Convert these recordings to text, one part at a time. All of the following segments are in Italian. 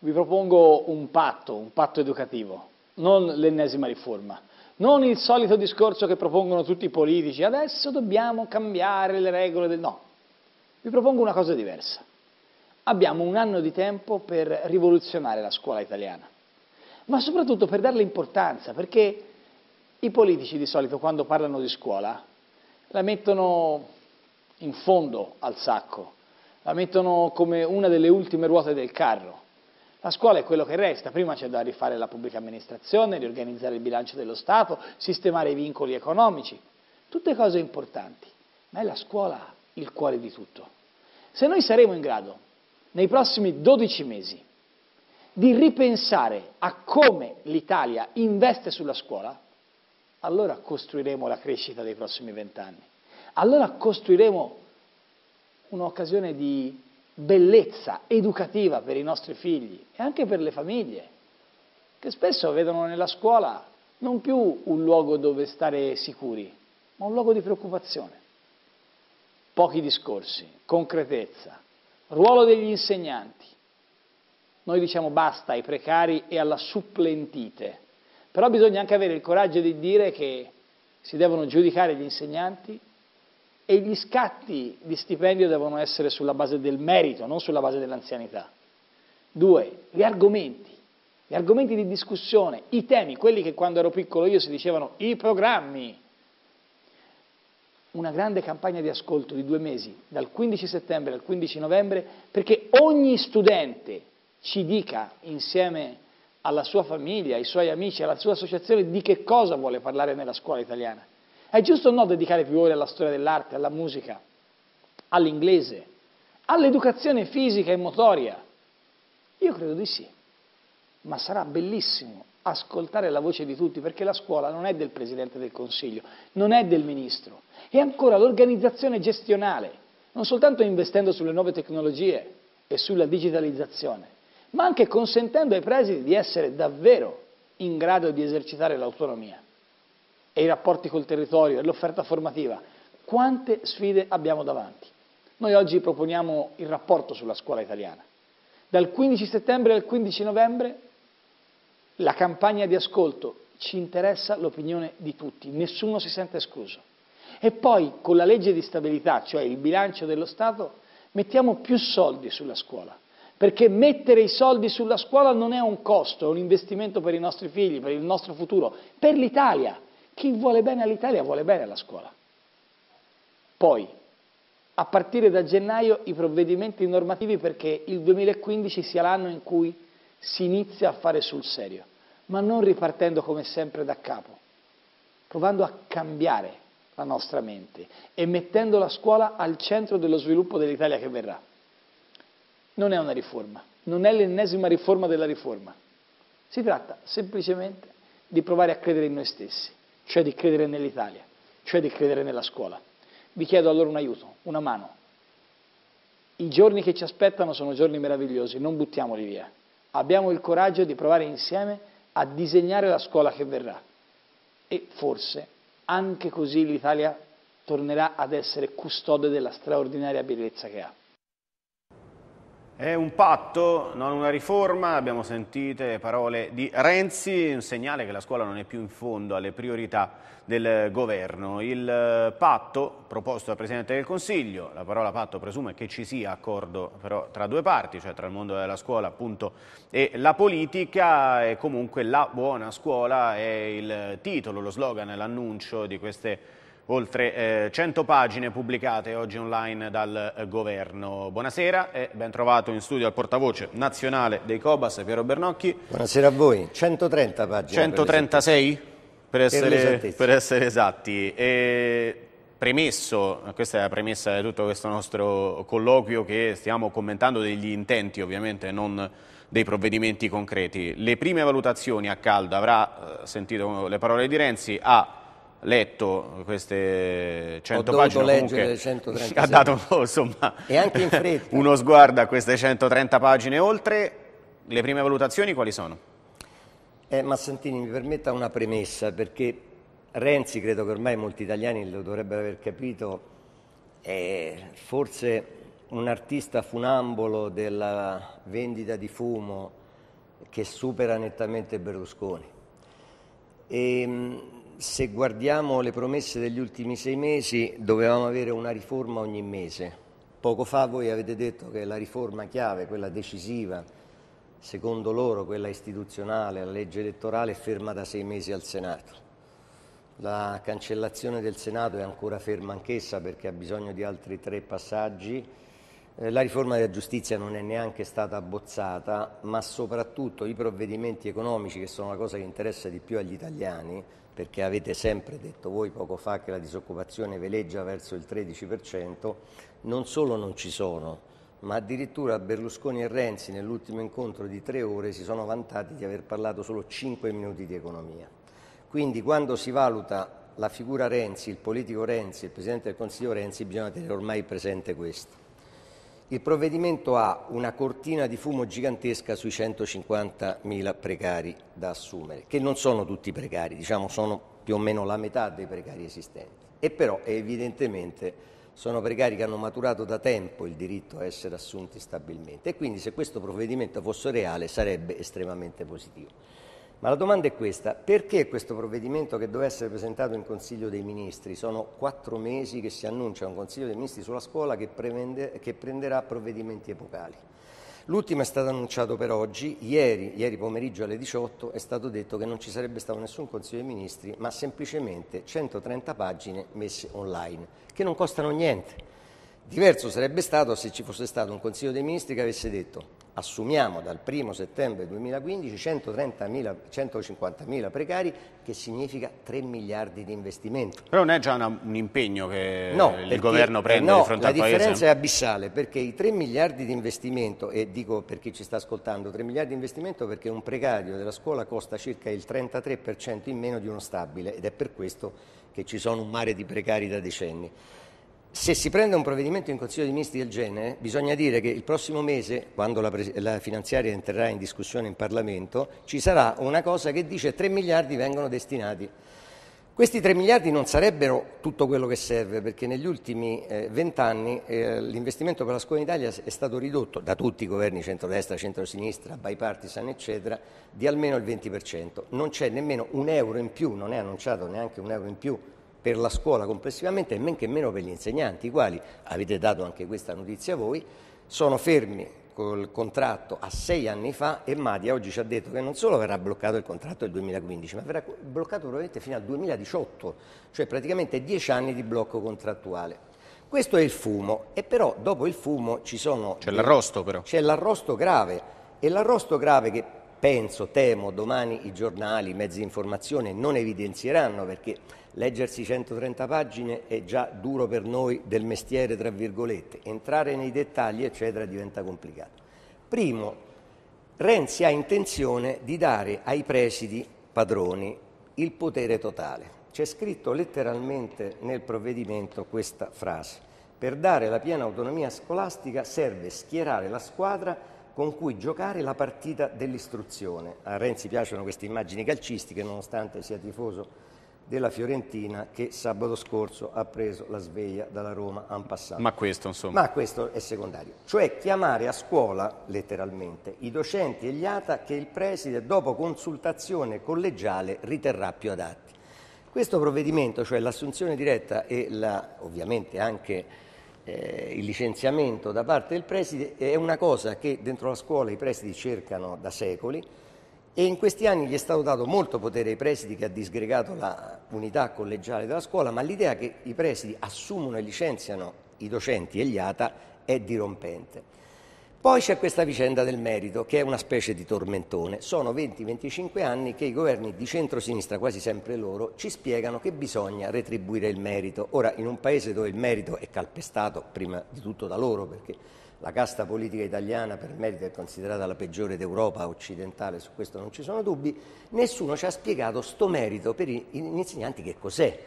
vi propongo un patto, un patto educativo, non l'ennesima riforma. Non il solito discorso che propongono tutti i politici, adesso dobbiamo cambiare le regole del no. Vi propongo una cosa diversa. Abbiamo un anno di tempo per rivoluzionare la scuola italiana, ma soprattutto per darle importanza, perché i politici di solito quando parlano di scuola la mettono in fondo al sacco, la mettono come una delle ultime ruote del carro la scuola è quello che resta, prima c'è da rifare la pubblica amministrazione, riorganizzare il bilancio dello Stato, sistemare i vincoli economici, tutte cose importanti, ma è la scuola il cuore di tutto. Se noi saremo in grado, nei prossimi 12 mesi, di ripensare a come l'Italia investe sulla scuola, allora costruiremo la crescita dei prossimi vent'anni, allora costruiremo un'occasione di bellezza educativa per i nostri figli e anche per le famiglie, che spesso vedono nella scuola non più un luogo dove stare sicuri, ma un luogo di preoccupazione. Pochi discorsi, concretezza, ruolo degli insegnanti. Noi diciamo basta ai precari e alla supplentite, però bisogna anche avere il coraggio di dire che si devono giudicare gli insegnanti e gli scatti di stipendio devono essere sulla base del merito, non sulla base dell'anzianità. Due, gli argomenti, gli argomenti di discussione, i temi, quelli che quando ero piccolo io si dicevano i programmi. Una grande campagna di ascolto di due mesi, dal 15 settembre al 15 novembre, perché ogni studente ci dica insieme alla sua famiglia, ai suoi amici, alla sua associazione di che cosa vuole parlare nella scuola italiana è giusto o no dedicare più ore alla storia dell'arte, alla musica, all'inglese, all'educazione fisica e motoria? Io credo di sì, ma sarà bellissimo ascoltare la voce di tutti perché la scuola non è del Presidente del Consiglio, non è del Ministro, è ancora l'organizzazione gestionale, non soltanto investendo sulle nuove tecnologie e sulla digitalizzazione, ma anche consentendo ai presidi di essere davvero in grado di esercitare l'autonomia e i rapporti col territorio e l'offerta formativa, quante sfide abbiamo davanti? Noi oggi proponiamo il rapporto sulla scuola italiana. Dal 15 settembre al 15 novembre la campagna di ascolto ci interessa l'opinione di tutti, nessuno si sente escluso. E poi con la legge di stabilità, cioè il bilancio dello Stato, mettiamo più soldi sulla scuola, perché mettere i soldi sulla scuola non è un costo, è un investimento per i nostri figli, per il nostro futuro, per l'Italia. Chi vuole bene all'Italia vuole bene alla scuola. Poi, a partire da gennaio, i provvedimenti normativi perché il 2015 sia l'anno in cui si inizia a fare sul serio, ma non ripartendo come sempre da capo, provando a cambiare la nostra mente e mettendo la scuola al centro dello sviluppo dell'Italia che verrà. Non è una riforma, non è l'ennesima riforma della riforma. Si tratta semplicemente di provare a credere in noi stessi cioè di credere nell'Italia, cioè di credere nella scuola. Vi chiedo allora un aiuto, una mano. I giorni che ci aspettano sono giorni meravigliosi, non buttiamoli via. Abbiamo il coraggio di provare insieme a disegnare la scuola che verrà. E forse anche così l'Italia tornerà ad essere custode della straordinaria bellezza che ha. È un patto, non una riforma, abbiamo sentito le parole di Renzi, un segnale che la scuola non è più in fondo alle priorità del governo. Il eh, patto proposto dal Presidente del Consiglio, la parola patto presume che ci sia accordo però tra due parti, cioè tra il mondo della scuola appunto e la politica e comunque la buona scuola è il titolo, lo slogan, l'annuncio di queste oltre eh, 100 pagine pubblicate oggi online dal eh, governo. Buonasera e ben trovato in studio al portavoce nazionale dei Cobas, Piero Bernocchi. Buonasera a voi, 130 pagine. 136 per essere, per per essere esatti. E premesso, questa è la premessa di tutto questo nostro colloquio, che stiamo commentando degli intenti ovviamente, non dei provvedimenti concreti. Le prime valutazioni a caldo, avrà eh, sentito le parole di Renzi, ha letto queste 100 pagine, leggere 130 ha dato insomma, uno sguardo a queste 130 pagine oltre. Le prime valutazioni quali sono? Eh, Massantini, mi permetta una premessa, perché Renzi, credo che ormai molti italiani lo dovrebbero aver capito, è forse un artista funambolo della vendita di fumo che supera nettamente Berlusconi. E, ehm, se guardiamo le promesse degli ultimi sei mesi, dovevamo avere una riforma ogni mese. Poco fa voi avete detto che la riforma chiave, quella decisiva, secondo loro quella istituzionale, la legge elettorale, è ferma da sei mesi al Senato. La cancellazione del Senato è ancora ferma anch'essa perché ha bisogno di altri tre passaggi. Eh, la riforma della giustizia non è neanche stata abbozzata, ma soprattutto i provvedimenti economici, che sono la cosa che interessa di più agli italiani, perché avete sempre detto voi poco fa che la disoccupazione veleggia verso il 13%, non solo non ci sono, ma addirittura Berlusconi e Renzi nell'ultimo incontro di tre ore si sono vantati di aver parlato solo cinque minuti di economia. Quindi quando si valuta la figura Renzi, il politico Renzi, il Presidente del Consiglio Renzi, bisogna tenere ormai presente questo. Il provvedimento ha una cortina di fumo gigantesca sui 150.000 precari da assumere, che non sono tutti precari, diciamo sono più o meno la metà dei precari esistenti. E però evidentemente sono precari che hanno maturato da tempo il diritto a essere assunti stabilmente e quindi se questo provvedimento fosse reale sarebbe estremamente positivo. Ma la domanda è questa, perché questo provvedimento che doveva essere presentato in Consiglio dei Ministri, sono quattro mesi che si annuncia un Consiglio dei Ministri sulla scuola che, prevende, che prenderà provvedimenti epocali? L'ultimo è stato annunciato per oggi, ieri, ieri, pomeriggio alle 18 è stato detto che non ci sarebbe stato nessun Consiglio dei Ministri, ma semplicemente 130 pagine messe online, che non costano niente. Diverso sarebbe stato se ci fosse stato un Consiglio dei Ministri che avesse detto assumiamo dal 1 settembre 2015 150.000 precari, che significa 3 miliardi di investimento. Però non è già una, un impegno che no, il perché, governo prende no, di fronte al Paese? No, la differenza è abissale, perché i 3 miliardi di investimento, e dico per chi ci sta ascoltando, 3 miliardi di investimento perché un precario della scuola costa circa il 33% in meno di uno stabile, ed è per questo che ci sono un mare di precari da decenni se si prende un provvedimento in Consiglio dei Ministri del genere, bisogna dire che il prossimo mese, quando la, pres- la, finanziaria entrerà in discussione in Parlamento, ci sarà una cosa che dice 3 miliardi vengono destinati. Questi 3 miliardi non sarebbero tutto quello che serve, perché negli ultimi eh, 20 anni eh, l'investimento per la scuola in Italia è stato ridotto da tutti i governi centrodestra, centrosinistra, bipartisan, eccetera, di almeno il 20%. Non c'è nemmeno un euro in più, non è annunciato neanche un euro in più per la scuola complessivamente e men che meno per gli insegnanti, i quali, avete dato anche questa notizia voi, sono fermi col contratto a sei anni fa e Madia oggi ci ha detto che non solo verrà bloccato il contratto del 2015, ma verrà bloccato probabilmente fino al 2018, cioè praticamente dieci anni di blocco contrattuale. Questo è il fumo, e però dopo il fumo ci sono... C'è l'arrosto però. C'è l'arrosto grave, e l'arrosto grave che penso, temo, domani i giornali, i mezzi di informazione non evidenzieranno perché leggersi 130 pagine è già duro per noi del mestiere, tra virgolette, entrare nei dettagli, eccetera, diventa complicato. Primo, Renzi ha intenzione di dare ai presidi padroni il potere totale. C'è scritto letteralmente nel provvedimento questa frase. Per dare la piena autonomia scolastica serve schierare la squadra con cui giocare la partita dell'istruzione. A Renzi piacciono queste immagini calcistiche, nonostante sia tifoso della Fiorentina che sabato scorso ha preso la sveglia dalla Roma a passato. Ma questo insomma. Ma questo è secondario. Cioè chiamare a scuola, letteralmente, i docenti e gli ATA che il preside dopo consultazione collegiale riterrà più adatti. Questo provvedimento, cioè l'assunzione diretta e la, ovviamente anche eh, il licenziamento da parte del preside è una cosa che dentro la scuola i presidi cercano da secoli e in questi anni gli è stato dato molto potere ai presidi che ha disgregato la unità collegiale della scuola, ma l'idea che i presidi assumono e licenziano i docenti e gli ATA è dirompente. Poi c'è questa vicenda del merito, che è una specie di tormentone. Sono 20-25 anni che i governi di centro-sinistra, quasi sempre loro, ci spiegano che bisogna retribuire il merito. Ora, in un paese dove il merito è calpestato prima di tutto da loro, perché la casta politica italiana per merito è considerata la peggiore d'Europa occidentale, su questo non ci sono dubbi, nessuno ci ha spiegato sto merito per gli insegnanti che cos'è.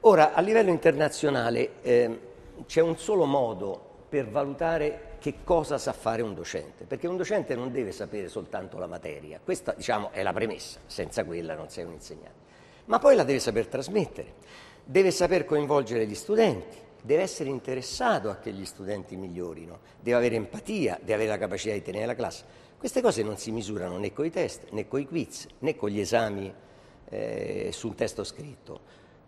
Ora, a livello internazionale eh, c'è un solo modo per valutare che cosa sa fare un docente, perché un docente non deve sapere soltanto la materia, questa diciamo è la premessa, senza quella non sei un insegnante, ma poi la deve saper trasmettere, deve saper coinvolgere gli studenti, deve essere interessato a che gli studenti migliorino, deve avere empatia, deve avere la capacità di tenere la classe. Queste cose non si misurano né con i test, né con i quiz, né con gli esami eh, su un testo scritto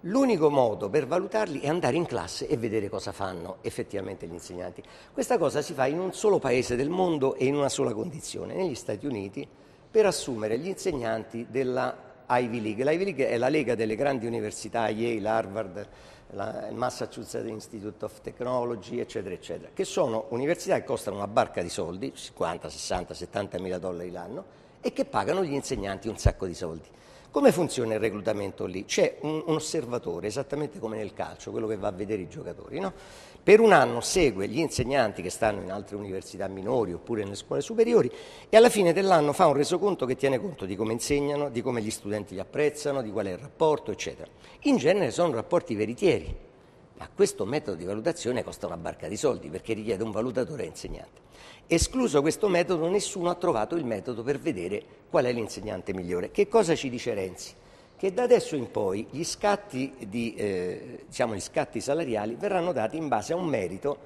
L'unico modo per valutarli è andare in classe e vedere cosa fanno effettivamente gli insegnanti. Questa cosa si fa in un solo paese del mondo e in una sola condizione, negli Stati Uniti, per assumere gli insegnanti della Ivy League. La Ivy League è la lega delle grandi università, Yale, Harvard, la Massachusetts Institute of Technology, eccetera, eccetera, che sono università che costano una barca di soldi, 50, 60, 70 mila dollari l'anno, e che pagano gli insegnanti un sacco di soldi. Come funziona il reclutamento lì? C'è un, un, osservatore, esattamente come nel calcio, quello che va a vedere i giocatori. No? Per un anno segue gli insegnanti che stanno in altre università minori oppure nelle scuole superiori e alla fine dell'anno fa un resoconto che tiene conto di come insegnano, di come gli studenti li apprezzano, di qual è il rapporto, eccetera. In genere sono rapporti veritieri, ma questo metodo di valutazione costa una barca di soldi perché richiede un valutatore e insegnante. Escluso questo metodo, nessuno ha trovato il metodo per vedere qual è l'insegnante migliore. Che cosa ci dice Renzi? Che da adesso in poi gli scatti, di, eh, diciamo, gli scatti salariali verranno dati in base a un merito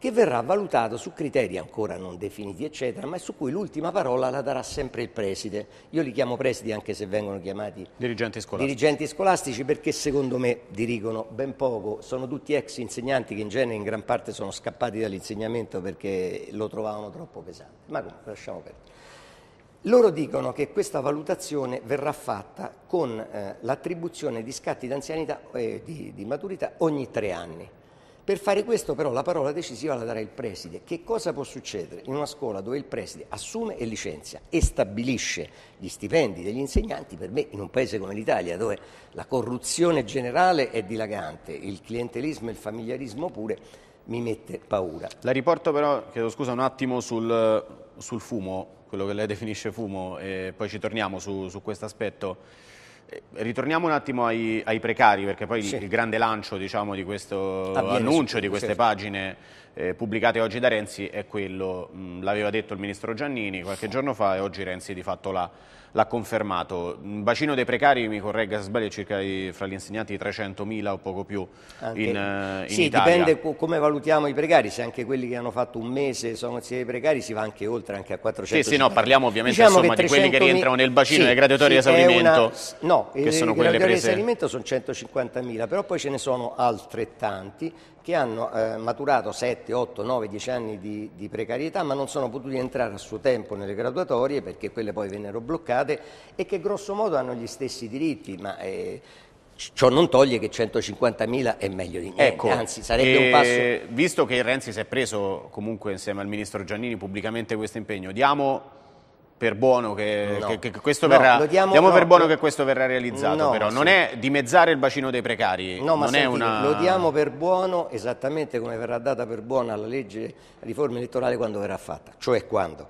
che verrà valutato su criteri ancora non definiti, eccetera, ma su cui l'ultima parola la darà sempre il preside. Io li chiamo presidi anche se vengono chiamati dirigenti scolastici, dirigenti scolastici perché secondo me dirigono ben poco, sono tutti ex insegnanti che in genere in gran parte sono scappati dall'insegnamento perché lo trovavano troppo pesante, ma comunque lasciamo perdere. Loro dicono che questa valutazione verrà fatta con eh, l'attribuzione di scatti d'anzianità e eh, di, di maturità ogni tre anni. Per fare questo però la parola decisiva la darà il preside. Che cosa può succedere in una scuola dove il preside assume e licenzia e stabilisce gli stipendi degli insegnanti? Per me in un paese come l'Italia dove la corruzione generale è dilagante, il clientelismo e il familiarismo pure, mi mette paura. La riporto però, chiedo scusa un attimo, sul, sul fumo, quello che lei definisce fumo, e poi ci torniamo su, su questo aspetto. Eh, ritorniamo un attimo ai, ai precari, perché poi sì. il grande lancio diciamo, di questo Avviene annuncio, di queste certo. pagine eh, pubblicate oggi da Renzi è quello, mm, l'aveva detto il ministro Giannini qualche giorno fa e oggi Renzi di fatto l'ha l'ha confermato. Un bacino dei precari, mi corregga se sbaglio, circa i, fra gli insegnanti 300.000 o poco più anche, in, eh, in sì, Italia. dipende come valutiamo i precari, se anche quelli che hanno fatto un mese sono insieme ai precari si va anche oltre, anche a 400. Sì, sì, no, parliamo ovviamente diciamo insomma, di quelli che rientrano nel bacino sì, delle graduatorie sì, di esaurimento. Una, no, che le sono quelle prese... di esaurimento sono 150.000, però poi ce ne sono altrettanti che hanno eh, maturato 7, 8, 9, 10 anni di, di, precarietà ma non sono potuti entrare a suo tempo nelle graduatorie perché quelle poi vennero bloccate e che grosso modo hanno gli stessi diritti ma eh, ciò non toglie che 150.000 è meglio di niente, ecco, anzi sarebbe un eh, passo... Visto che Renzi si è preso comunque insieme al ministro Giannini pubblicamente questo impegno, diamo per buono che, no. che, che questo no, verrà diamo, diamo no, per buono che questo verrà realizzato però non sì. è dimezzare il bacino dei precari no ma senti, una... lo diamo per buono esattamente come verrà data per buona la legge la riforma elettorale quando verrà fatta cioè quando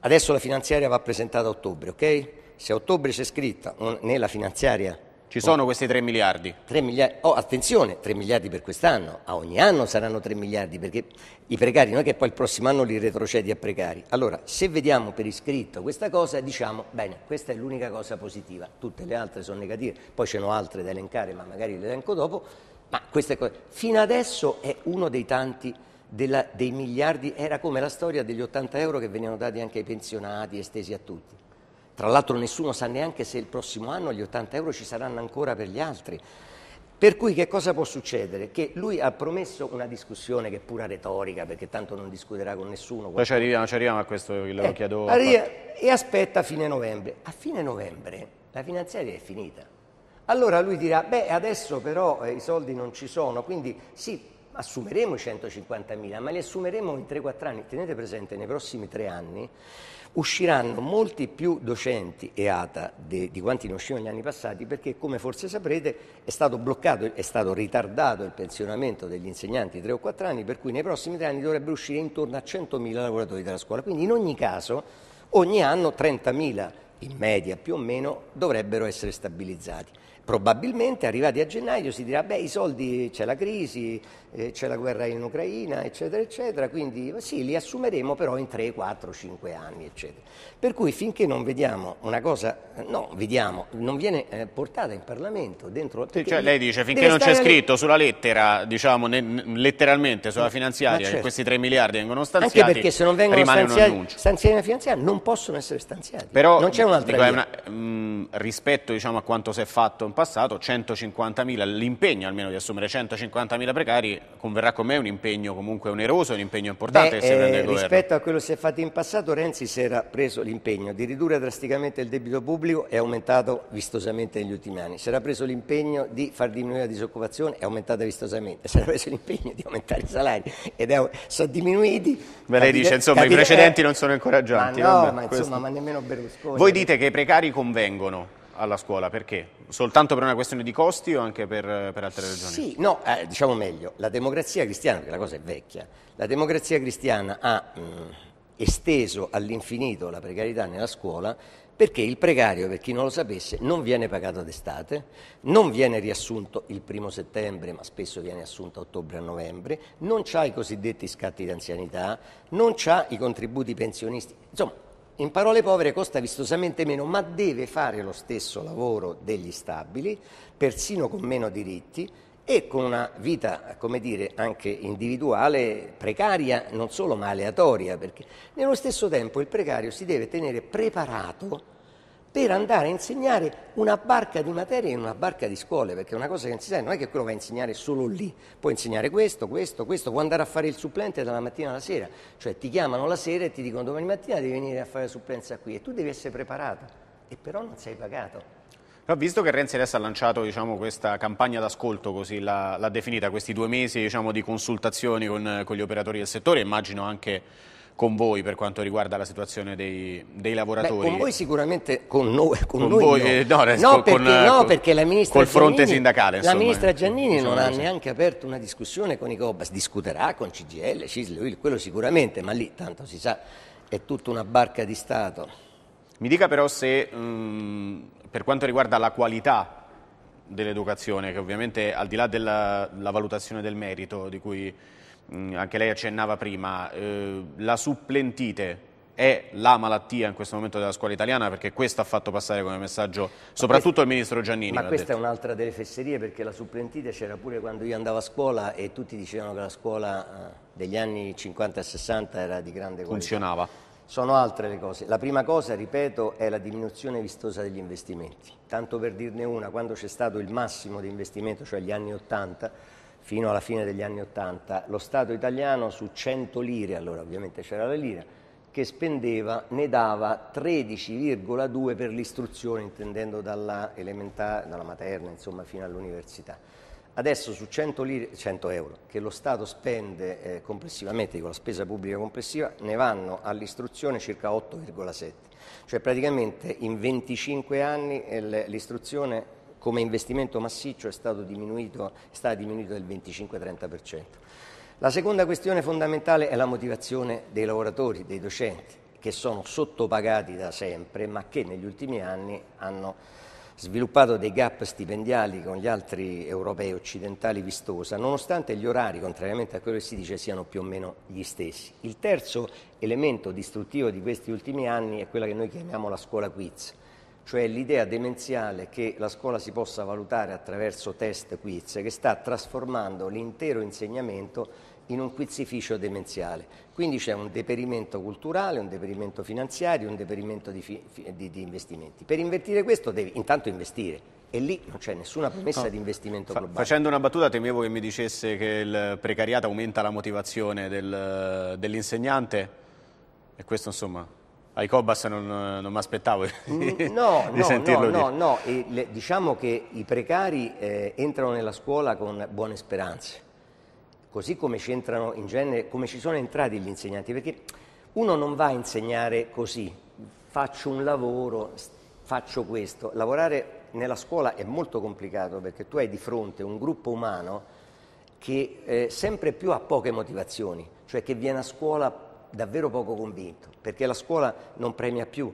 adesso la finanziaria va presentata a ottobre ok? se a ottobre c'è scritta nella finanziaria ci sono oh. questi 3 miliardi? 3 miliardi, oh attenzione, 3 miliardi per quest'anno, a ogni anno saranno 3 miliardi perché i precari non è che poi il prossimo anno li retrocedi a precari. Allora, se vediamo per iscritto questa cosa diciamo, bene, questa è l'unica cosa positiva, tutte le altre sono negative, poi ce n'ho altre da elencare ma magari le elenco dopo, ma questa è cosa. Fino adesso è uno dei tanti... Della, dei miliardi, era come la storia degli 80 euro che venivano dati anche ai pensionati, estesi a tutti. Tra l'altro nessuno sa neanche se il prossimo anno gli 80 euro ci saranno ancora per gli altri. Per cui che cosa può succedere? Che lui ha promesso una discussione che è pura retorica, perché tanto non discuterà con nessuno. Poi ci arriviamo, ci arriviamo a questo, lo eh, chiedo. Arriva, e aspetta fine novembre. A fine novembre la finanziaria è finita. Allora lui dirà, beh adesso però eh, i soldi non ci sono, quindi sì, assumeremo i 150 mila, ma li assumeremo in 3-4 anni. Tenete presente, nei prossimi 3 anni usciranno molti più docenti e ATA de, di quanti ne uscivano gli anni passati perché come forse saprete è stato bloccato, è stato ritardato il pensionamento degli insegnanti tre o quattro anni per cui nei prossimi tre anni dovrebbero uscire intorno a 100.000 lavoratori dalla scuola, quindi in ogni caso ogni anno 30.000 in media più o meno dovrebbero essere stabilizzati probabilmente arrivati a gennaio si dirà beh i soldi c'è la crisi eh, c'è la guerra in Ucraina, eccetera, eccetera, quindi sì, li assumeremo però in 3, 4, 5 anni, eccetera. Per cui finché non vediamo una cosa, eh, no, vediamo, non viene eh, portata in Parlamento dentro... Cioè, lei dice finché non c'è scritto sulla lettera, diciamo ne, letteralmente sulla finanziaria, certo. che questi 3 miliardi vengono stanziati, Anche perché se non vengono stanziati, stanziati finanziaria non possono essere stanziati, però, non c'è un'altra dico, una, mh, mm, rispetto diciamo, a quanto si è fatto in passato, 150.000, l'impegno almeno di assumere 150 mila precari converrà con me, un impegno comunque oneroso, un impegno importante Beh, che si prende eh, il governo. Rispetto a quello che si è fatto in passato, Renzi si era preso l'impegno di ridurre drasticamente il debito pubblico, è aumentato vistosamente negli ultimi anni. Si era preso l'impegno di far diminuire la disoccupazione, è aumentata vistosamente. Si era preso l'impegno di aumentare i salari, ed è, sono diminuiti. Ma lei dice, insomma, capire, i precedenti eh, non sono incoraggianti. Ma no, vabbè, ma, insomma, ma nemmeno Berlusconi. Voi dite che i precari convengono alla scuola, perché? Soltanto per una questione di costi o anche per, per altre ragioni? Sì, no, eh, diciamo meglio, la democrazia cristiana, perché la cosa è vecchia, la democrazia cristiana ha mh, esteso all'infinito la precarietà nella scuola perché il precario, per chi non lo sapesse, non viene pagato d'estate, non viene riassunto il primo settembre, ma spesso viene assunto a ottobre a novembre, non ha i cosiddetti scatti d'anzianità, non ha i contributi pensionisti, insomma in parole povere costa vistosamente meno, ma deve fare lo stesso lavoro degli stabili, persino con meno diritti e con una vita, come dire, anche individuale precaria, non solo ma aleatoria, perché nello stesso tempo il precario si deve tenere preparato per andare a insegnare una barca di materie in una barca di scuole, perché una cosa che non si sa non è che quello va a insegnare solo lì, può insegnare questo, questo, questo, può andare a fare il supplente dalla mattina alla sera, cioè ti chiamano la sera e ti dicono domani mattina devi venire a fare la supplenza qui e tu devi essere preparato e però non sei pagato. Ho visto che Renzi adesso ha lanciato diciamo, questa campagna d'ascolto, così l'ha, definita, questi due mesi diciamo, di consultazioni con, con gli operatori del settore, immagino anche con voi per quanto riguarda la situazione dei, dei lavoratori. Beh, con voi sicuramente, con noi, con con noi voi, no. Eh, no, no, con, perché, eh, no. perché, la ministra col Giannini, fronte sindacale, insomma, la ministra Giannini non ha neanche aperto una discussione con i Cobas, discuterà con CGL, CISL, quello sicuramente, ma lì tanto si sa è tutta una barca di Stato. Mi dica però se mh, mm, per quanto riguarda la qualità dell'educazione, che ovviamente al di là della valutazione del merito di cui Mm, anche lei accennava prima, eh, la supplentite è la malattia in questo momento della scuola italiana perché questo ha fatto passare come messaggio soprattutto questo, il ministro Giannini. Ma questa detto. è un'altra delle fesserie perché la supplentite c'era pure quando io andavo a scuola e tutti dicevano che la scuola eh, degli anni 50 e 60 era di grande qualità. Funzionava. Sono altre le cose. La prima cosa, ripeto, è la diminuzione vistosa degli investimenti. Tanto per dirne una, quando c'è stato il massimo di investimento, cioè gli anni 80, fino alla fine degli anni Ottanta, lo Stato italiano su 100 lire, allora ovviamente c'era la lira, che spendeva ne dava 13,2 per l'istruzione, intendendo dalla, dalla materna insomma, fino all'università. Adesso su 100, lire, 100, euro che lo Stato spende eh, complessivamente, con la spesa pubblica complessiva, ne vanno all'istruzione circa 8,7. Cioè praticamente in 25 anni eh, l'istruzione come investimento massiccio è, stato diminuito, è stata diminuita del 25-30%. La seconda questione fondamentale è la motivazione dei lavoratori, dei docenti, che sono sottopagati da sempre, ma che negli ultimi anni hanno sviluppato dei gap stipendiali con gli altri europei occidentali vistosa, nonostante gli orari, contrariamente a quello che si dice, siano più o meno gli stessi. Il terzo elemento distruttivo di questi ultimi anni è quella che noi chiamiamo la scuola quiz cioè l'idea demenziale che la scuola si possa valutare attraverso test quiz, che sta trasformando l'intero insegnamento in un quizificio demenziale. Quindi c'è un deperimento culturale, un deperimento finanziario, un deperimento di, fi di, di investimenti. Per invertire questo devi intanto investire. E lì non c'è nessuna promessa no. di investimento Fa globale. Facendo una battuta temevo che mi dicesse che il precariato aumenta la motivazione del, dell'insegnante e questo insomma ai Cobas non, non mi aspettavo di mm, no, sentirlo no, dire. No, no, le, diciamo che i precari eh, entrano nella scuola con buone speranze, così come ci, entrano in genere, come ci sono entrati gli insegnanti, perché uno non va a insegnare così, faccio un lavoro, faccio questo. Lavorare nella scuola è molto complicato perché tu hai di fronte un gruppo umano che eh, sempre più ha poche motivazioni, cioè che viene a scuola davvero poco convinto, perché la scuola non premia più.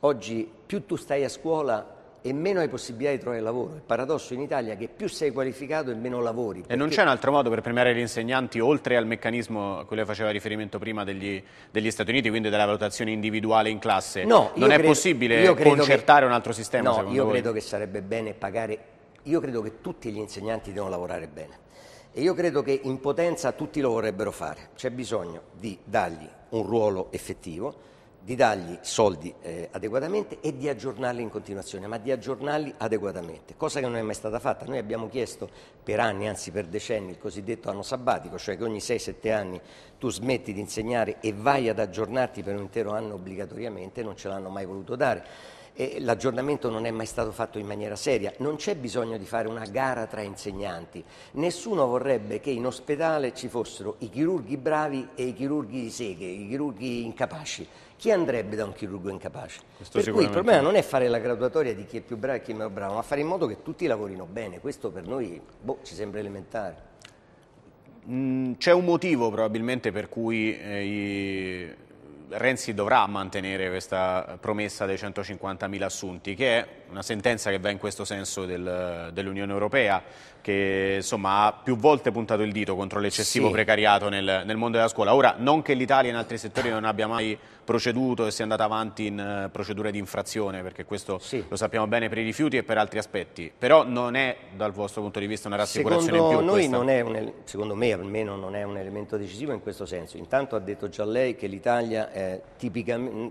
Oggi più tu stai a scuola e meno hai possibilità di trovare lavoro. Il paradosso in Italia è che più sei qualificato e meno lavori. Perché... E non c'è un altro modo per premiare gli insegnanti oltre al meccanismo a cui lei faceva riferimento prima degli, degli Stati Uniti, quindi della valutazione individuale in classe? No, non è credo, possibile concertare che... un altro sistema? No, io voi? credo che sarebbe bene pagare... Io credo che tutti gli insegnanti devono lavorare bene e io credo che in potenza tutti lo vorrebbero fare. C'è bisogno di dargli un ruolo effettivo, di dargli soldi eh, adeguatamente e di aggiornarli in continuazione, ma di aggiornarli adeguatamente, cosa che non è mai stata fatta. Noi abbiamo chiesto per anni, anzi per decenni, il cosiddetto anno sabbatico, cioè che ogni 6-7 anni tu smetti di insegnare e vai ad aggiornarti per un intero anno obbligatoriamente, non ce l'hanno mai voluto dare eh, l'aggiornamento non è mai stato fatto in maniera seria, non c'è bisogno di fare una gara tra insegnanti, nessuno vorrebbe che in ospedale ci fossero i chirurghi bravi e i chirurghi di seghe, i chirurghi incapaci. Chi andrebbe da un chirurgo incapace? Questo per cui il problema non è fare la graduatoria di chi è più bravo e chi è meno bravo, ma fare in modo che tutti lavorino bene. Questo per noi boh, ci sembra elementare. Mm, c'è un motivo probabilmente per cui eh, i Renzi dovrà mantenere questa promessa dei 150.000 assunti, che è una sentenza che va in questo senso del, dell'Unione Europea, che insomma, ha più volte puntato il dito contro l'eccessivo sì. precariato nel, nel, mondo della scuola. Ora, non che l'Italia in altri settori non abbia mai proceduto e sia andata avanti in uh, procedure di infrazione, perché questo sì. lo sappiamo bene per i rifiuti e per altri aspetti, però non è dal vostro punto di vista una rassicurazione secondo in più? Un, secondo me almeno non è un elemento decisivo in questo senso. Intanto ha detto già lei che l'Italia eh,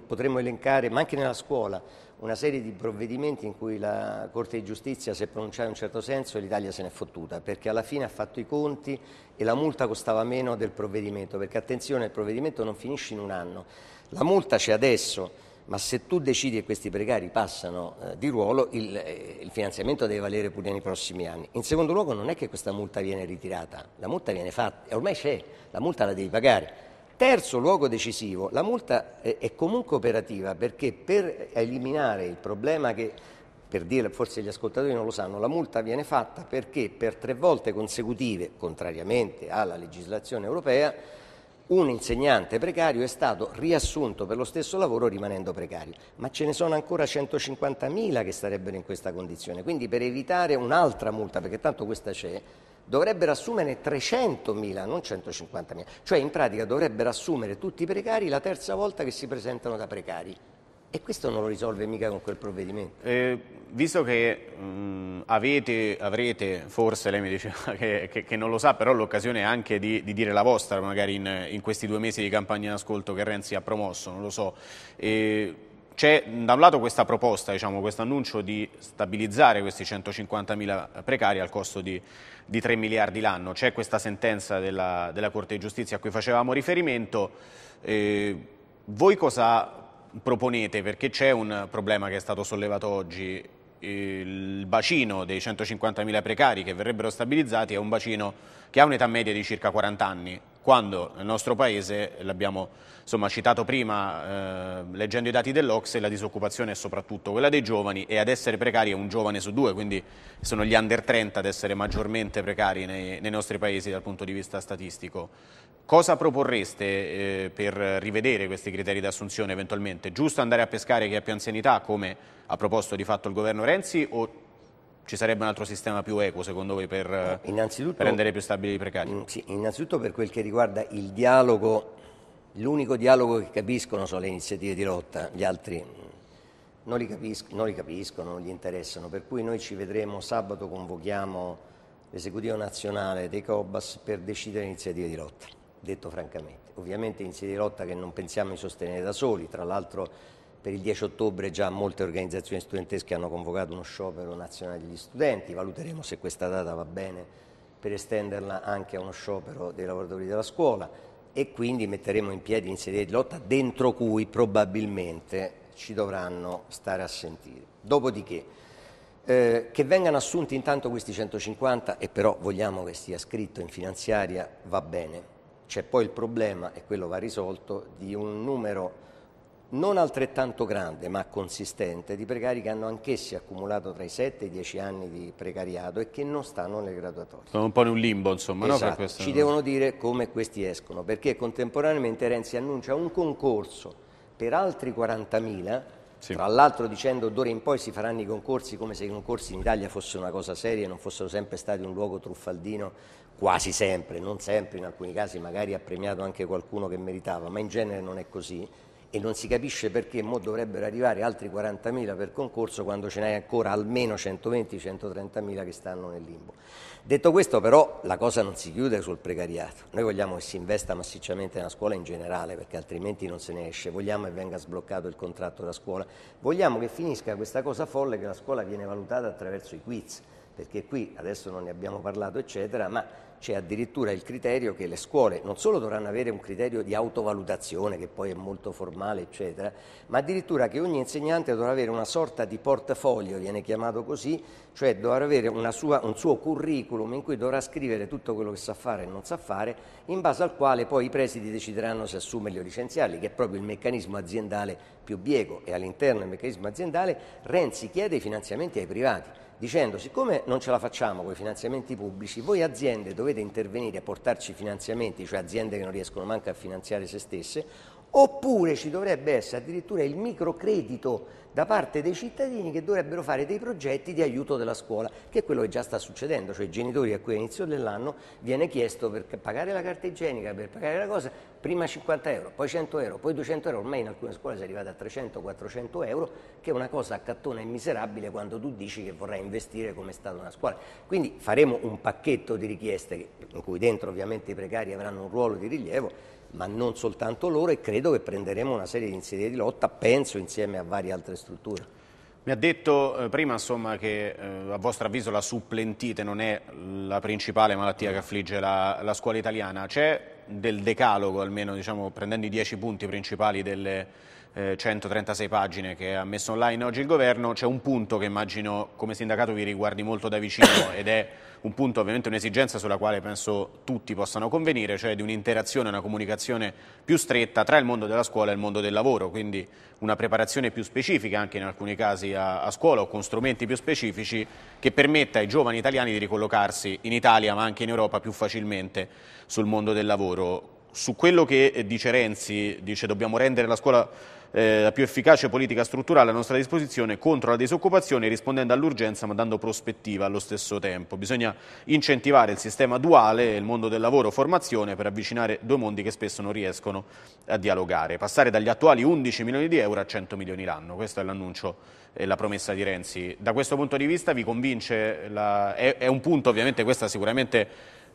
potremmo elencare, ma anche nella scuola, una serie di provvedimenti in cui la Corte di Giustizia si è pronunciata in un certo senso e l'Italia se n'è fottuta perché alla fine ha fatto i conti e la multa costava meno del provvedimento perché attenzione il provvedimento non finisce in un anno, la multa c'è adesso ma se tu decidi e questi precari passano eh, di ruolo il, eh, il, finanziamento deve valere pure nei prossimi anni. In secondo luogo non è che questa multa viene ritirata, la multa viene fatta, ormai c'è, la multa la devi pagare Terzo luogo decisivo, la multa è comunque operativa perché per eliminare il problema che, per dire forse gli ascoltatori non lo sanno, la multa viene fatta perché per tre volte consecutive, contrariamente alla legislazione europea, un insegnante precario è stato riassunto per lo stesso lavoro rimanendo precario, ma ce ne sono ancora 150.000 che sarebbero in questa condizione, quindi per evitare un'altra multa, perché tanto questa c'è, dovrebbero assumere 300.000, non 150.000, cioè in pratica dovrebbero assumere tutti i precari la terza volta che si presentano da precari. E questo non lo risolve mica con quel provvedimento. Eh, visto che mh, mm, avete, avrete, forse lei mi diceva che, che, che non lo sa, però l'occasione anche di, di, dire la vostra, magari in, in, questi due mesi di campagna d'ascolto che Renzi ha promosso, non lo so. Eh, c'è mm, da un lato questa proposta, diciamo, questo annuncio di stabilizzare questi 150.000 precari al costo di, di 3 miliardi l'anno, c'è questa sentenza della, della, Corte di Giustizia a cui facevamo riferimento, eh, voi cosa proponete? Perché c'è un problema che è stato sollevato oggi, il bacino dei 150.000 precari che verrebbero stabilizzati è un bacino che ha un'età media di circa 40 anni, quando nel nostro paese, l'abbiamo citato prima eh, leggendo i dati dell'Ocse, la disoccupazione è soprattutto quella dei giovani e ad essere precari è un giovane su due, quindi sono gli under 30 ad essere maggiormente precari nei, nei nostri paesi dal punto di vista statistico. Cosa proporreste eh, per rivedere questi criteri di assunzione eventualmente? Giusto andare a pescare chi ha più anzianità, come ha proposto di fatto il governo Renzi, o ci sarebbe un altro sistema più equo secondo voi per, eh, rendere più stabili i precari? Mm, sì, innanzitutto per quel che riguarda il dialogo, l'unico dialogo che capiscono sono le iniziative di lotta, gli altri mm, non li, capisco, non li capiscono, non gli interessano, per cui noi ci vedremo sabato, convochiamo l'esecutivo nazionale dei COBAS per decidere iniziative di lotta, detto francamente. Ovviamente iniziative di lotta che non pensiamo di sostenere da soli, tra l'altro per il 10 ottobre già molte organizzazioni studentesche hanno convocato uno sciopero nazionale degli studenti, valuteremo se questa data va bene per estenderla anche a uno sciopero dei lavoratori della scuola e quindi metteremo in piedi insedie di lotta dentro cui probabilmente ci dovranno stare a sentire. Dopodiché eh, che vengano assunti intanto questi 150 e però vogliamo che sia scritto in finanziaria va bene. C'è poi il problema, e quello va risolto, di un numero non altrettanto grande ma consistente di precari che hanno anch'essi accumulato tra i 7 e i 10 anni di precariato e che non stanno nelle graduatorie. Sono un po' in un limbo insomma. Esatto, no? ci devono dire come questi escono perché contemporaneamente Renzi annuncia un concorso per altri 40.000 sì. Tra l'altro dicendo d'ora in poi si faranno i concorsi come se i concorsi in Italia fossero una cosa seria e non fossero sempre stati un luogo truffaldino, quasi sempre, non sempre, in alcuni casi magari ha premiato anche qualcuno che meritava, ma in genere non è così e non si capisce perché mo dovrebbero arrivare altri 40.000 per concorso quando ce n'è ancora almeno 120-130.000 che stanno nel limbo. Detto questo però la cosa non si chiude sul precariato, noi vogliamo che si investa massicciamente nella scuola in generale perché altrimenti non se ne esce, vogliamo che venga sbloccato il contratto da scuola, vogliamo che finisca questa cosa folle che la scuola viene valutata attraverso i quiz, perché qui adesso non ne abbiamo parlato eccetera, ma c'è addirittura il criterio che le scuole non solo dovranno avere un criterio di autovalutazione che poi è molto formale eccetera, ma addirittura che ogni insegnante dovrà avere una sorta di portafoglio, viene chiamato così, cioè dovrà avere sua, un suo curriculum in cui dovrà scrivere tutto quello che sa fare e non sa fare, in base al quale poi i presidi decideranno se assumerli o licenziarli, che è proprio il meccanismo aziendale più bieco e all'interno del meccanismo aziendale Renzi chiede i finanziamenti ai privati, dicendo siccome non ce la facciamo con i finanziamenti pubblici, voi aziende dovete dovete intervenire e portarci finanziamenti, cioè aziende che non riescono manco a finanziare se stesse, oppure ci dovrebbe essere addirittura il microcredito da parte dei cittadini che dovrebbero fare dei progetti di aiuto della scuola, che è quello che già sta succedendo, cioè i genitori a cui all'inizio dell'anno viene chiesto per pagare la carta igienica, per pagare la cosa, prima 50 euro, poi 100 euro, poi 200 euro, ormai in alcune scuole si è arrivati a 300-400 euro, che è una cosa accattona e miserabile quando tu dici che vorrai investire come stata una scuola. Quindi faremo un pacchetto di richieste in cui dentro ovviamente i precari avranno un ruolo di rilievo, ma non soltanto loro e credo che prenderemo una serie di iniziative di lotta, penso insieme a varie altre strutture. Mi ha detto eh, prima insomma, che eh, a vostro avviso la supplentite non è la principale malattia che affligge la, la scuola italiana. C'è del decalogo, almeno diciamo, prendendo i dieci punti principali delle eh, 136 pagine che ha messo online oggi il governo, c'è un punto che immagino come sindacato vi riguardi molto da vicino ed è un punto ovviamente un'esigenza sulla quale penso tutti possano convenire, cioè di un'interazione, una comunicazione più stretta tra il mondo della scuola e il mondo del lavoro, quindi una preparazione più specifica anche in alcuni casi a, a scuola o con strumenti più specifici che permetta ai giovani italiani di ricollocarsi in Italia ma anche in Europa più facilmente sul mondo del lavoro. Su quello che dice Renzi, dice dobbiamo rendere la scuola eh, la più efficace politica strutturale a nostra disposizione contro la disoccupazione rispondendo all'urgenza ma dando prospettiva allo stesso tempo. Bisogna incentivare il sistema duale, il mondo del lavoro, formazione per avvicinare due mondi che spesso non riescono a dialogare. Passare dagli attuali 11 milioni di euro a 100 milioni l'anno, questo è l'annuncio e la promessa di Renzi. Da questo punto di vista vi convince, la... è, è un punto ovviamente questa sicuramente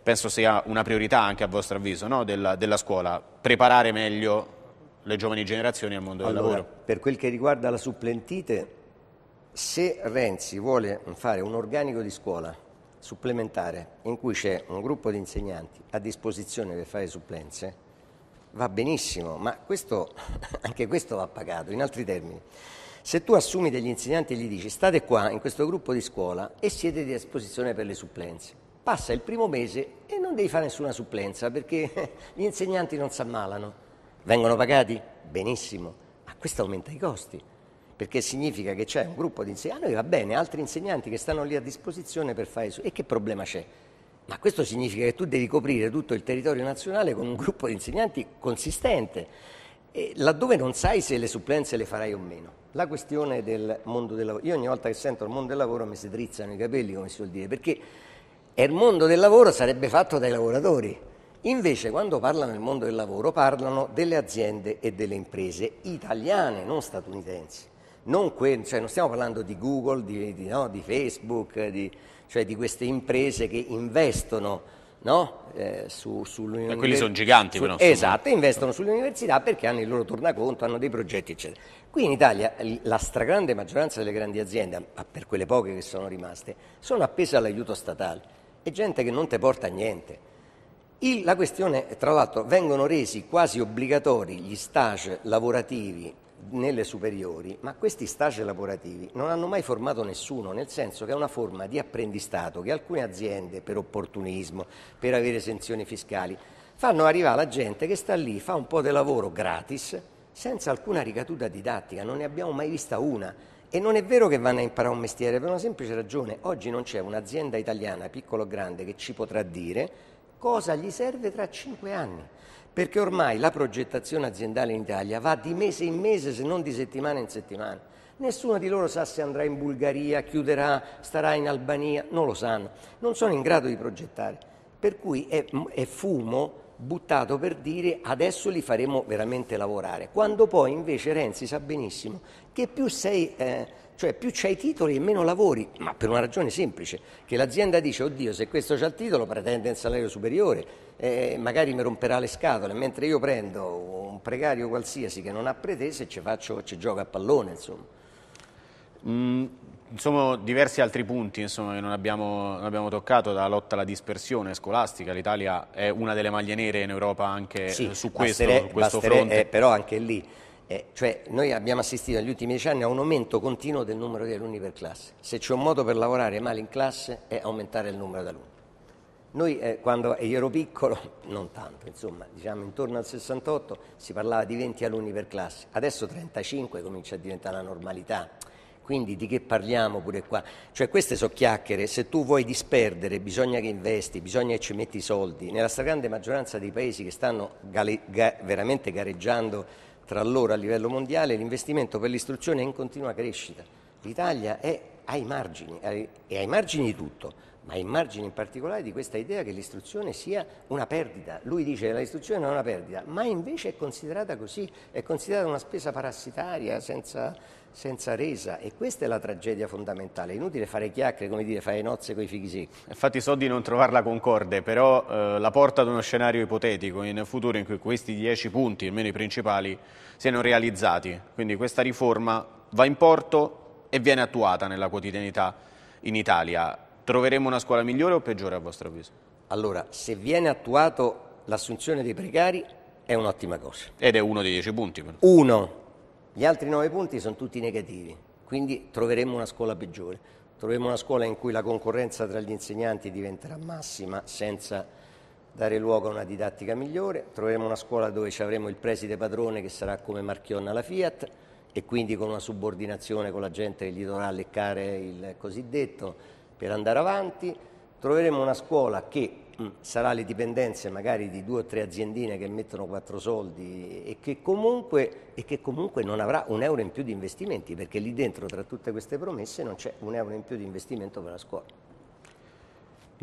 penso sia una priorità anche a vostro avviso no? della, della scuola, preparare meglio le giovani generazioni al mondo allora, del lavoro. Per quel che riguarda la supplentite, se Renzi vuole fare un organico di scuola supplementare in cui c'è un gruppo di insegnanti a disposizione per fare supplenze, va benissimo, ma questo, anche questo va pagato, in altri termini. Se tu assumi degli insegnanti e gli dici state qua in questo gruppo di scuola e siete a disposizione per le supplenze, passa il primo mese e non devi fare nessuna supplenza perché gli insegnanti non si ammalano Vengono pagati? Benissimo, ma questo aumenta i costi, perché significa che c'è un gruppo di insegnanti, ah, che va bene, altri insegnanti che stanno lì a disposizione per fare... E che problema c'è? Ma questo significa che tu devi coprire tutto il territorio nazionale con un gruppo di insegnanti consistente, laddove non sai se le supplenze le farai o meno. La questione del mondo del lavoro. Io ogni volta che sento il mondo del lavoro mi si drizzano i capelli, come si vuol dire, perché il mondo del lavoro sarebbe fatto dai lavoratori. Invece quando parlano del mondo del lavoro parlano delle aziende e delle imprese italiane, non statunitensi. Non, que- cioè, non stiamo parlando di Google, di, di, no, di Facebook, di, cioè di queste imprese che investono no? Eh, su, sull'università. Eh, quelli sono giganti, su, però. Esatto, investono sull'università perché hanno il loro tornaconto, hanno dei progetti, eccetera. Qui in Italia la stragrande maggioranza delle grandi aziende, ma per quelle poche che sono rimaste, sono appese all'aiuto statale. È gente che non ti porta niente. Il, la questione tra l'altro, vengono resi quasi obbligatori gli stage lavorativi nelle superiori, ma questi stage lavorativi non hanno mai formato nessuno, nel senso che è una forma di apprendistato che alcune aziende, per opportunismo, per avere esenzioni fiscali, fanno arrivare la gente che sta lì, fa un po' di lavoro gratis, senza alcuna ricaduta didattica, non ne abbiamo mai vista una. E non è vero che vanno a imparare un mestiere, per una semplice ragione, oggi non c'è un'azienda italiana, piccola o grande, che ci potrà dire cosa gli serve tra cinque anni, perché ormai la progettazione aziendale in Italia va di mese in mese, se non di settimana in settimana. Nessuno di loro sa se andrà in Bulgaria, chiuderà, starà in Albania, non lo sanno, non sono in grado di progettare. Per cui è, è fumo buttato per dire adesso li faremo veramente lavorare, quando poi invece Renzi sa benissimo che più sei... Eh, cioè più c'hai titoli e meno lavori, ma per una ragione semplice, che l'azienda dice, oddio, se questo c'ha il titolo pretende un salario superiore, eh, magari mi romperà le scatole, mentre io prendo un precario qualsiasi che non ha pretese e ci faccio, gioco a pallone, insomma. Mm, insomma, diversi altri punti insomma, che non abbiamo, non abbiamo, toccato, dalla lotta alla dispersione scolastica, l'Italia è una delle maglie nere in Europa anche sì, eh, su questo, bastere, su questo bastere, fronte. Eh, però anche lì eh, cioè noi abbiamo assistito negli ultimi dieci anni a un aumento continuo del numero di alunni per classe. Se c'è un modo per lavorare male in classe è aumentare il numero di alunni. Noi eh, quando io ero piccolo, non tanto, insomma, diciamo intorno al 68 si parlava di 20 alunni per classe, adesso 35 comincia a diventare la normalità. Quindi di che parliamo pure qua? Cioè queste sono chiacchiere, se tu vuoi disperdere bisogna che investi, bisogna che ci metti i soldi. Nella stragrande maggioranza dei paesi che stanno gale- ga- veramente gareggiando tra loro a livello mondiale, l'investimento per l'istruzione è in continua crescita. L'Italia è ai margini, è ai margini di tutto, ma ai margini in particolare di questa idea che l'istruzione sia una perdita. Lui dice che l'istruzione non è una perdita, ma invece è considerata così, è considerata una spesa parassitaria senza senza resa e questa è la tragedia fondamentale, è inutile fare chiacchiere, come dire, fare nozze con i fighi secchi. Infatti so di non trovarla concorde, però eh, la porta ad uno scenario ipotetico in futuro in cui questi dieci punti, almeno i principali, siano realizzati, quindi questa riforma va in porto e viene attuata nella quotidianità in Italia. Troveremo una scuola migliore o peggiore a vostro avviso? Allora, se viene attuato l'assunzione dei precari è un'ottima cosa. Ed è uno dei dieci punti. Uno gli altri 9 punti sono tutti negativi, quindi troveremo una scuola peggiore, troveremo una scuola in cui la concorrenza tra gli insegnanti diventerà massima senza dare luogo a una didattica migliore, troveremo una scuola dove ci avremo il preside padrone che sarà come Marchionna alla Fiat e quindi con una subordinazione con la gente che gli dovrà leccare il cosiddetto per andare avanti, troveremo una scuola che Mm. sarà le dipendenze magari di due o tre aziendine che mettono quattro soldi e che, comunque, e che comunque non avrà un euro in più di investimenti perché lì dentro tra tutte queste promesse non c'è un euro in più di investimento per la scuola.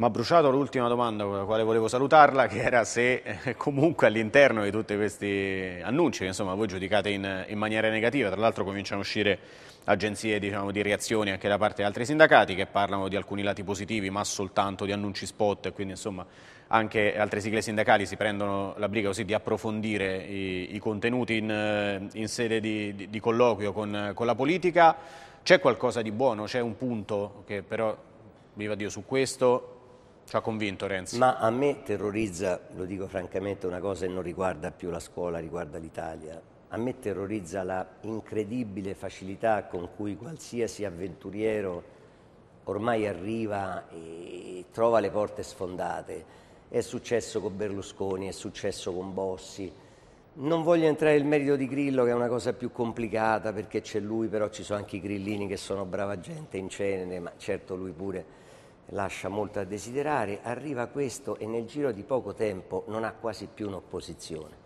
Ma ha bruciato l'ultima domanda con la quale volevo salutarla, che era se eh, comunque all'interno di tutti questi annunci, che insomma voi giudicate in, in maniera negativa, tra l'altro cominciano a uscire agenzie diciamo, di reazioni anche da parte di altri sindacati che parlano di alcuni lati positivi, ma soltanto di annunci spot, e quindi insomma anche altre sigle sindacali si prendono la briga così di approfondire i, i contenuti in, in, sede di, di, di colloquio con, con la politica. C'è qualcosa di buono, c'è un punto che però, viva Dio, su questo ci ha convinto Renzi. Ma a me terrorizza, lo dico francamente, una cosa che non riguarda più la scuola, riguarda l'Italia. A me terrorizza la incredibile facilità con cui qualsiasi avventuriero ormai arriva e trova le porte sfondate. È successo con Berlusconi, è successo con Bossi. Non voglio entrare nel merito di Grillo, che è una cosa più complicata perché c'è lui, però ci sono anche i grillini che sono brava gente in cenere, ma certo lui pure lascia molto a desiderare, arriva questo e nel giro di poco tempo non ha quasi più un'opposizione.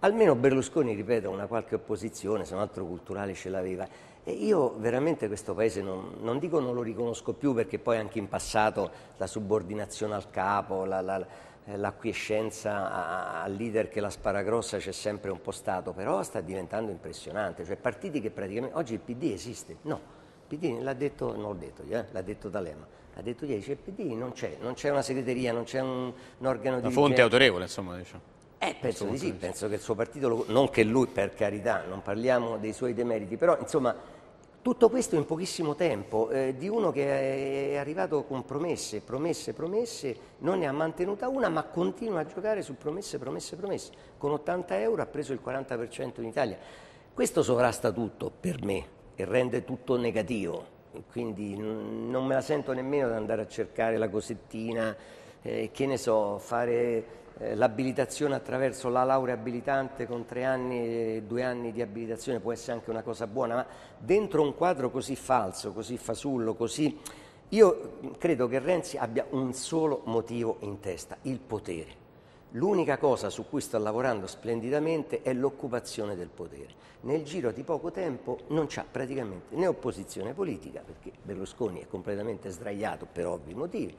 Almeno Berlusconi, ripeto, una qualche opposizione, se non altro culturale ce l'aveva. E io veramente questo paese non, non, dico non lo riconosco più perché poi anche in passato la subordinazione al capo, la, la, l'acquiescenza al leader che la spara grossa c'è sempre un po' stato, però sta diventando impressionante, cioè partiti che praticamente oggi il PD esiste, no, il PD l'ha detto, non l'ho detto io, eh, l'ha detto D'Alema, ha detto ieri, il PD non c'è, non c'è una segreteria, non c'è un, un, organo di... Una fonte autorevole, insomma, diciamo. Eh, penso di sì, penso che il suo partito, lo, non che lui per carità, non parliamo dei suoi demeriti, però insomma tutto questo in pochissimo tempo, eh, di uno che è arrivato con promesse, promesse, promesse, non ne ha mantenuta una ma continua a giocare su promesse, promesse, promesse, con 80 euro ha preso il 40% in Italia. Questo sovrasta tutto per me e rende tutto negativo quindi non me la sento nemmeno di andare a cercare la cosettina, eh, che ne so, fare eh, l'abilitazione attraverso la laurea abilitante con tre anni e due anni di abilitazione può essere anche una cosa buona, ma dentro un quadro così falso, così fasullo, così... Io credo che Renzi abbia un solo motivo in testa, il potere. L'unica cosa su cui sta lavorando splendidamente è l'occupazione del potere. Nel giro di poco tempo non c'è praticamente né opposizione politica, perché Berlusconi è completamente sdraiato per ovvi motivi,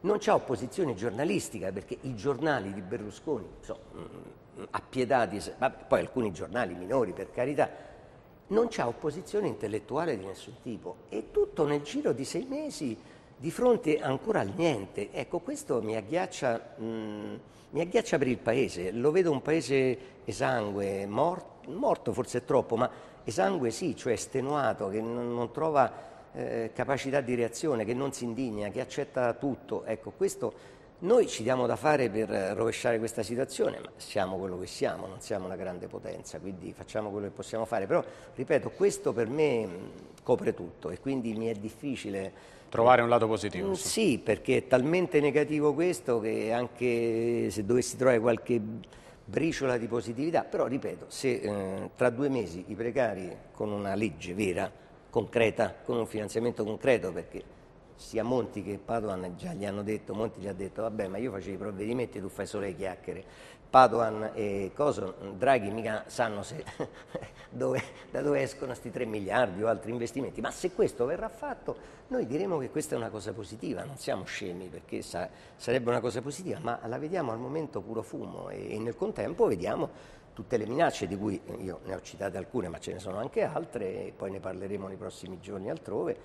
non c'è opposizione giornalistica, perché i giornali di Berlusconi sono mm, mm, appiedati, poi alcuni giornali minori per carità, non c'è opposizione intellettuale di nessun tipo. E tutto nel giro di sei mesi di fronte ancora al niente. Ecco, questo mi agghiaccia, mh, mm, mi agghiaccia per il paese, lo vedo un paese esangue, mort, morto forse troppo, ma esangue sì, cioè estenuato, che non, non trova eh, capacità di reazione, che non si indigna, che accetta tutto. Ecco, questo noi ci diamo da fare per rovesciare questa situazione, ma siamo quello che siamo, non siamo una grande potenza, quindi facciamo quello che possiamo fare. Però, ripeto, questo per me mm, copre tutto e quindi mi è difficile Trovare un lato positivo. Mm, sì, perché è talmente negativo questo che anche se dovessi trovare qualche briciola di positività, però ripeto, se eh, tra due mesi i precari con una legge vera, concreta, con un finanziamento concreto, perché sia Monti che Padoan già gli hanno detto, Monti gli ha detto vabbè ma io facevo i provvedimenti e tu fai solo le chiacchiere, Padoan e Coso, Draghi mica sanno se, dove, da dove escono questi 3 miliardi o altri investimenti, ma se questo verrà fatto noi diremo che questa è una cosa positiva, non siamo scemi perché sa, sarebbe una cosa positiva, ma la vediamo al momento puro fumo e, e nel contempo vediamo tutte le minacce di cui eh, io ne ho citate alcune ma ce ne sono anche altre e poi ne parleremo nei prossimi giorni altrove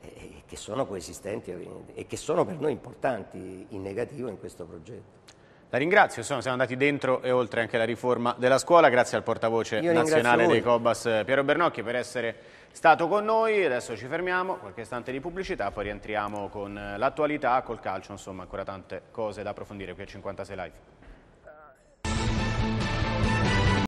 eh, eh, che sono coesistenti e che sono per noi importanti in negativo in questo progetto. La ringrazio, sono, siamo andati dentro e oltre anche la riforma della scuola, grazie al portavoce Io nazionale dei Cobas eh, Piero Bernocchi per essere stato con noi, adesso ci fermiamo, qualche istante di pubblicità, poi rientriamo con eh, l'attualità, col calcio, insomma ancora tante cose da approfondire qui a 56 Live.